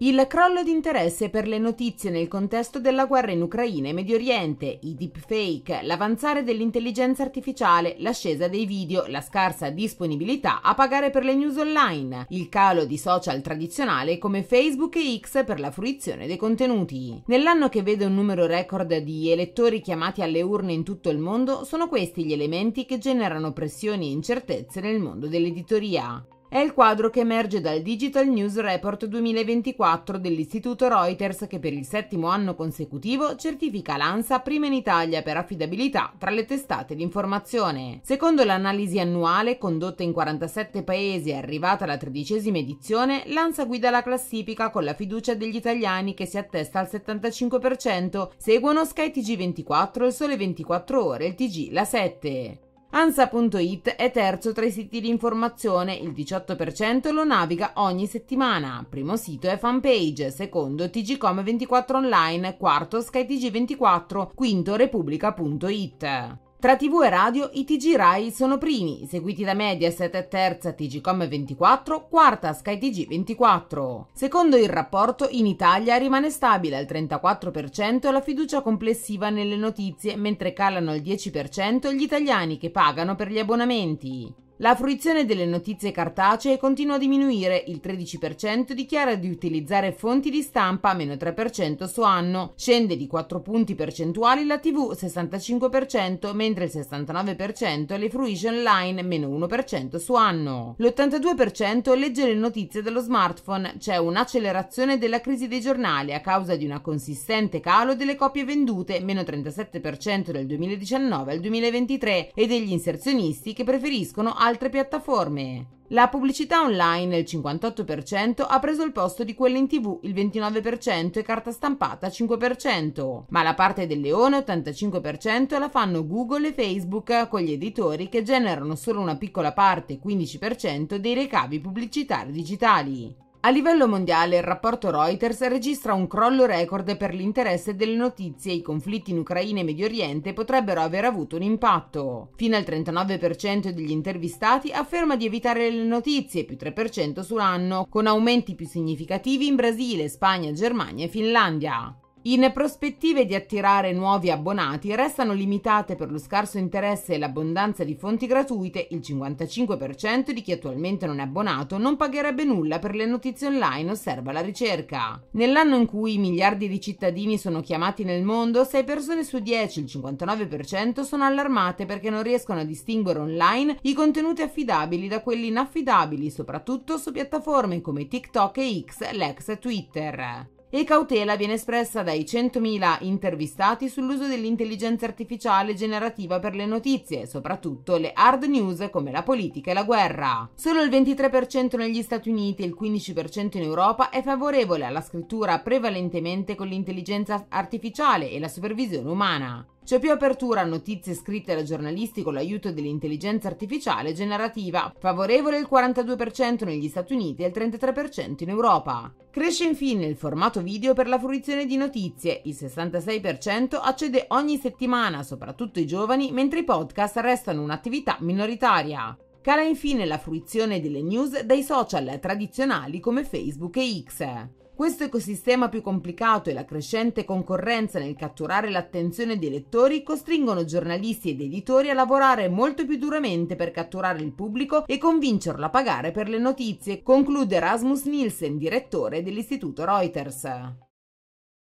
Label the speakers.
Speaker 1: Il crollo di interesse per le notizie nel contesto della guerra in Ucraina e Medio Oriente, i deepfake, l'avanzare dell'intelligenza artificiale, l'ascesa dei video, la scarsa disponibilità a pagare per le news online, il calo di social tradizionale come Facebook e X per la fruizione dei contenuti. Nell'anno che vede un numero record di elettori chiamati alle urne in tutto il mondo, sono questi gli elementi che generano pressioni e incertezze nel mondo dell'editoria. È il quadro che emerge dal Digital News Report 2024 dell'Istituto Reuters che per il settimo anno consecutivo certifica l'ANSA prima in Italia per affidabilità tra le testate di informazione. Secondo l'analisi annuale condotta in 47 paesi e arrivata alla tredicesima edizione, l'ANSA guida la classifica con la fiducia degli italiani che si attesta al 75%, seguono Sky TG24, il Sole 24 Ore, il TG La 7. Ansa.it è terzo tra i siti di informazione, il 18% lo naviga ogni settimana. Primo sito è Fanpage, secondo TGcom24 Online, quarto SkyTG24, quinto Repubblica.it. Tra TV e radio i TG Rai sono primi, seguiti da Mediaset e terza TGCom 24, quarta Sky TG 24. Secondo il rapporto, in Italia rimane stabile al 34% la fiducia complessiva nelle notizie, mentre calano al 10% gli italiani che pagano per gli abbonamenti. La fruizione delle notizie cartacee continua a diminuire, il 13% dichiara di utilizzare fonti di stampa, meno 3% su anno, scende di 4 punti percentuali la TV 65%, mentre il 69% le fruisce online, meno 1% su anno. L'82% legge le notizie dallo smartphone, c'è un'accelerazione della crisi dei giornali a causa di un consistente calo delle copie vendute, meno 37% dal 2019 al 2023, e degli inserzionisti che preferiscono a altre piattaforme. La pubblicità online, il 58%, ha preso il posto di quella in tv, il 29%, e carta stampata, 5%. Ma la parte del leone, 85%, la fanno Google e Facebook, con gli editori che generano solo una piccola parte, 15%, dei ricavi pubblicitari digitali. A livello mondiale il rapporto Reuters registra un crollo record per l'interesse delle notizie e i conflitti in Ucraina e Medio Oriente potrebbero aver avuto un impatto. Fino al 39% degli intervistati afferma di evitare le notizie, più 3% sull'anno, con aumenti più significativi in Brasile, Spagna, Germania e Finlandia. In prospettive di attirare nuovi abbonati restano limitate per lo scarso interesse e l'abbondanza di fonti gratuite il 55% di chi attualmente non è abbonato non pagherebbe nulla per le notizie online, osserva la ricerca. Nell'anno in cui miliardi di cittadini sono chiamati nel mondo, 6 persone su 10, il 59%, sono allarmate perché non riescono a distinguere online i contenuti affidabili da quelli inaffidabili, soprattutto su piattaforme come TikTok e X, l'ex Twitter e cautela viene espressa dai 100.000 intervistati sull'uso dell'intelligenza artificiale generativa per le notizie, soprattutto le hard news come la politica e la guerra. Solo il 23% negli Stati Uniti e il 15% in Europa è favorevole alla scrittura prevalentemente con l'intelligenza artificiale e la supervisione umana. C'è più apertura a notizie scritte da giornalisti con l'aiuto dell'intelligenza artificiale generativa, favorevole il 42% negli Stati Uniti e il 33% in Europa. Cresce infine il formato video per la fruizione di notizie, il 66% accede ogni settimana, soprattutto i giovani, mentre i podcast restano un'attività minoritaria. Cala infine la fruizione delle news dai social tradizionali come Facebook e X. Questo ecosistema più complicato e la crescente concorrenza nel catturare l'attenzione dei lettori costringono giornalisti ed editori a lavorare molto più duramente per catturare il pubblico e convincerlo a pagare per le notizie, conclude Rasmus Nielsen, direttore dell'istituto Reuters.